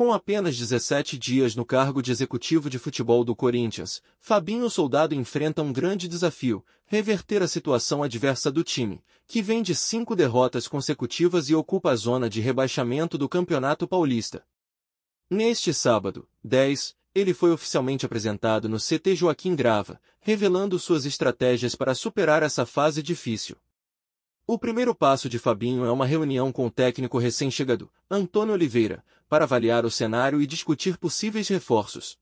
Com apenas 17 dias no cargo de executivo de futebol do Corinthians, Fabinho Soldado enfrenta um grande desafio, reverter a situação adversa do time, que vem de cinco derrotas consecutivas e ocupa a zona de rebaixamento do Campeonato Paulista. Neste sábado, 10, ele foi oficialmente apresentado no CT Joaquim Grava, revelando suas estratégias para superar essa fase difícil. O primeiro passo de Fabinho é uma reunião com o técnico recém-chegado, Antônio Oliveira, para avaliar o cenário e discutir possíveis reforços.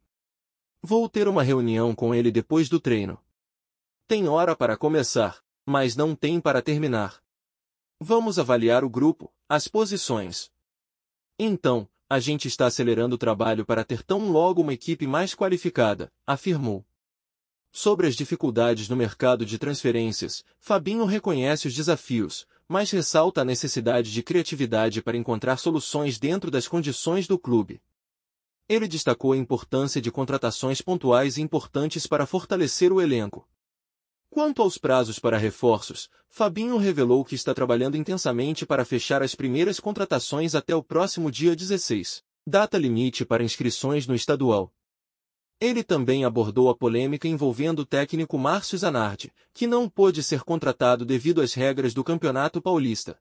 Vou ter uma reunião com ele depois do treino. Tem hora para começar, mas não tem para terminar. Vamos avaliar o grupo, as posições. Então, a gente está acelerando o trabalho para ter tão logo uma equipe mais qualificada, afirmou. Sobre as dificuldades no mercado de transferências, Fabinho reconhece os desafios, mas ressalta a necessidade de criatividade para encontrar soluções dentro das condições do clube. Ele destacou a importância de contratações pontuais e importantes para fortalecer o elenco. Quanto aos prazos para reforços, Fabinho revelou que está trabalhando intensamente para fechar as primeiras contratações até o próximo dia 16, data limite para inscrições no estadual. Ele também abordou a polêmica envolvendo o técnico Márcio Zanardi, que não pôde ser contratado devido às regras do Campeonato Paulista.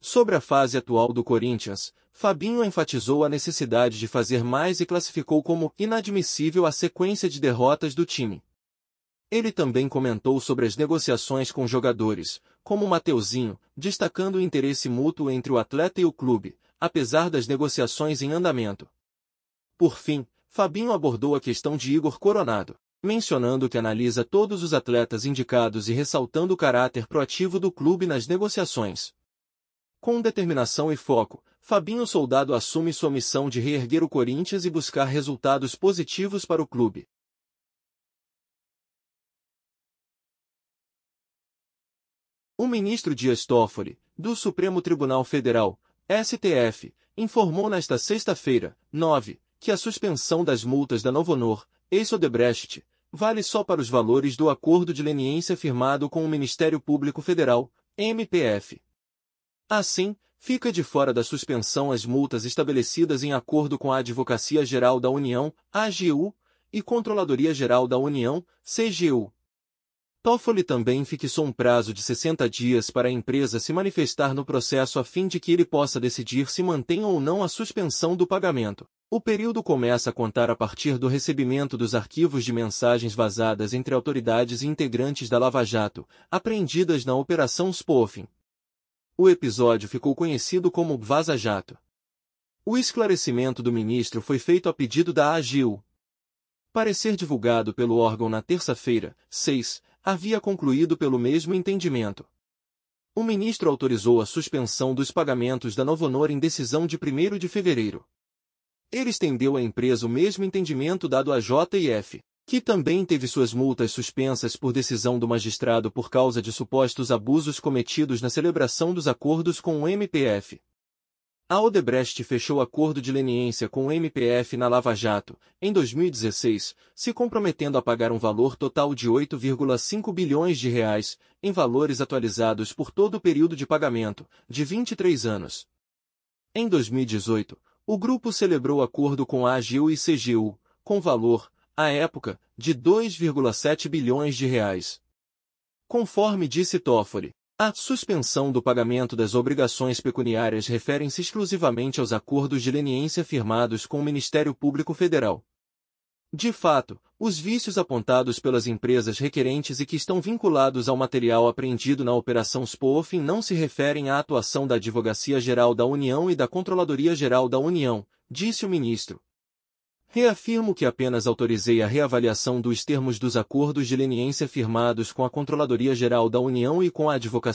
Sobre a fase atual do Corinthians, Fabinho enfatizou a necessidade de fazer mais e classificou como inadmissível a sequência de derrotas do time. Ele também comentou sobre as negociações com jogadores, como Mateuzinho, destacando o interesse mútuo entre o atleta e o clube, apesar das negociações em andamento. Por fim, Fabinho abordou a questão de Igor Coronado, mencionando que analisa todos os atletas indicados e ressaltando o caráter proativo do clube nas negociações. Com determinação e foco, Fabinho Soldado assume sua missão de reerguer o Corinthians e buscar resultados positivos para o clube. O ministro Dias Toffoli, do Supremo Tribunal Federal, STF, informou nesta sexta-feira, 9, que a suspensão das multas da Novonor, ex-Odebrecht, vale só para os valores do acordo de leniência firmado com o Ministério Público Federal, MPF. Assim, fica de fora da suspensão as multas estabelecidas em acordo com a Advocacia Geral da União, AGU, e Controladoria Geral da União, CGU, Toffoli também fixou um prazo de 60 dias para a empresa se manifestar no processo a fim de que ele possa decidir se mantém ou não a suspensão do pagamento. O período começa a contar a partir do recebimento dos arquivos de mensagens vazadas entre autoridades e integrantes da Lava Jato, apreendidas na Operação Spoofing. O episódio ficou conhecido como Vaza Jato. O esclarecimento do ministro foi feito a pedido da AGIL. Parecer divulgado pelo órgão na terça-feira, 6, havia concluído pelo mesmo entendimento. O ministro autorizou a suspensão dos pagamentos da Novonor em decisão de 1 de fevereiro. Ele estendeu à empresa o mesmo entendimento dado à JF, que também teve suas multas suspensas por decisão do magistrado por causa de supostos abusos cometidos na celebração dos acordos com o MPF, a Odebrecht fechou acordo de leniência com o MPF na Lava Jato, em 2016, se comprometendo a pagar um valor total de 8,5 bilhões de reais, em valores atualizados por todo o período de pagamento, de 23 anos. Em 2018, o grupo celebrou acordo com a AGU e CGU, com valor, à época, de 2,7 bilhões de reais. Conforme disse Toffoli, a suspensão do pagamento das obrigações pecuniárias refere-se exclusivamente aos acordos de leniência firmados com o Ministério Público Federal. De fato, os vícios apontados pelas empresas requerentes e que estão vinculados ao material apreendido na Operação SPOFIN não se referem à atuação da Advocacia Geral da União e da Controladoria Geral da União, disse o ministro. Reafirmo que apenas autorizei a reavaliação dos termos dos acordos de leniência firmados com a Controladoria Geral da União e com a Advocacia